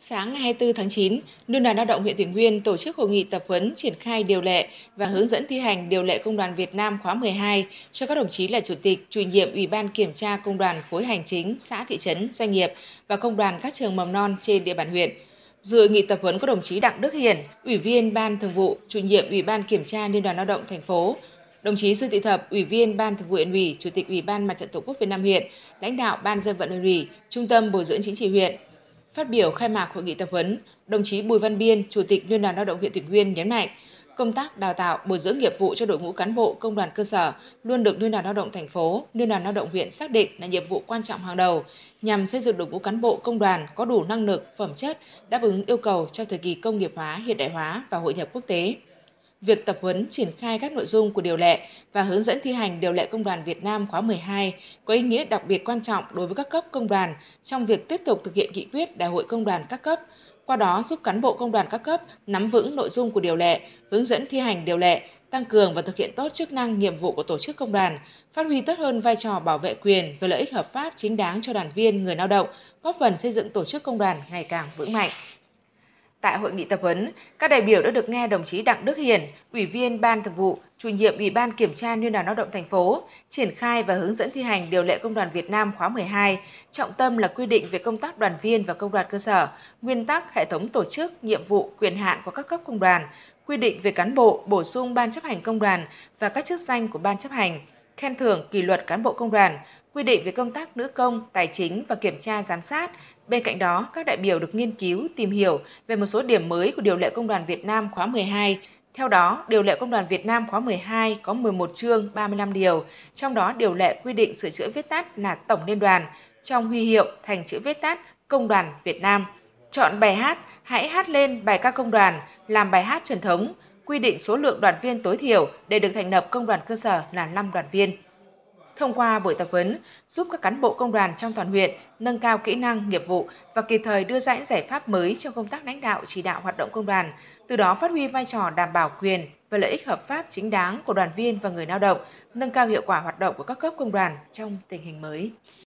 Sáng ngày 24 tháng 9, Liên đoàn Lao động huyện Thủy Nguyên tổ chức hội nghị tập huấn triển khai điều lệ và hướng dẫn thi hành điều lệ Công đoàn Việt Nam khóa 12 cho các đồng chí là Chủ tịch, Chủ nhiệm Ủy ban Kiểm tra Công đoàn khối hành chính, xã thị trấn, doanh nghiệp và Công đoàn các trường mầm non trên địa bàn huyện. Dự nghị tập huấn có đồng chí Đặng Đức Hiền, Ủy viên Ban Thường vụ, Chủ nhiệm Ủy ban Kiểm tra Liên đoàn Lao động thành phố, đồng chí Dương Thị Thập, Ủy viên Ban Thường vụ huyện ủy, Chủ tịch Ủy ban Mặt trận Tổ quốc Việt Nam huyện, lãnh đạo Ban dân vận huyện ủy, Trung tâm Bồi dưỡng chính trị huyện, Phát biểu khai mạc hội nghị tập huấn, đồng chí Bùi Văn Biên, Chủ tịch Liên đoàn Lao động huyện Thủy Nguyên nhấn mạnh, công tác đào tạo, bồi dưỡng nghiệp vụ cho đội ngũ cán bộ công đoàn cơ sở luôn được Liên đoàn Lao động thành phố, Liên đoàn Lao động huyện xác định là nhiệm vụ quan trọng hàng đầu nhằm xây dựng đội ngũ cán bộ công đoàn có đủ năng lực, phẩm chất đáp ứng yêu cầu trong thời kỳ công nghiệp hóa, hiện đại hóa và hội nhập quốc tế việc tập huấn triển khai các nội dung của điều lệ và hướng dẫn thi hành điều lệ Công đoàn Việt Nam khóa 12 có ý nghĩa đặc biệt quan trọng đối với các cấp công đoàn trong việc tiếp tục thực hiện nghị quyết Đại hội Công đoàn các cấp, qua đó giúp cán bộ công đoàn các cấp nắm vững nội dung của điều lệ, hướng dẫn thi hành điều lệ, tăng cường và thực hiện tốt chức năng nhiệm vụ của tổ chức công đoàn, phát huy tốt hơn vai trò bảo vệ quyền và lợi ích hợp pháp chính đáng cho đoàn viên người lao động, góp phần xây dựng tổ chức công đoàn ngày càng vững mạnh. Tại hội nghị tập huấn, các đại biểu đã được nghe đồng chí Đặng Đức Hiền, Ủy viên Ban Thường vụ, Chủ nhiệm Ủy ban Kiểm tra Liên đoàn Lao động thành phố, triển khai và hướng dẫn thi hành điều lệ Công đoàn Việt Nam khóa 12, trọng tâm là quy định về công tác đoàn viên và công đoàn cơ sở, nguyên tắc hệ thống tổ chức, nhiệm vụ, quyền hạn của các cấp công đoàn, quy định về cán bộ, bổ sung ban chấp hành công đoàn và các chức danh của ban chấp hành, khen thưởng kỷ luật cán bộ công đoàn, quy định về công tác nữ công, tài chính và kiểm tra giám sát. Bên cạnh đó, các đại biểu được nghiên cứu, tìm hiểu về một số điểm mới của Điều lệ Công đoàn Việt Nam khóa 12. Theo đó, Điều lệ Công đoàn Việt Nam khóa 12 có 11 chương 35 điều, trong đó điều lệ quy định sửa chữa viết tắt là Tổng Liên đoàn, trong huy hiệu thành chữ viết tắt Công đoàn Việt Nam. Chọn bài hát, hãy hát lên bài ca công đoàn, làm bài hát truyền thống, quy định số lượng đoàn viên tối thiểu để được thành lập công đoàn cơ sở là 5 đoàn viên. Thông qua buổi tập huấn, giúp các cán bộ công đoàn trong toàn huyện nâng cao kỹ năng, nghiệp vụ và kịp thời đưa ra những giải pháp mới trong công tác lãnh đạo chỉ đạo hoạt động công đoàn, từ đó phát huy vai trò đảm bảo quyền và lợi ích hợp pháp chính đáng của đoàn viên và người lao động, nâng cao hiệu quả hoạt động của các cấp công đoàn trong tình hình mới.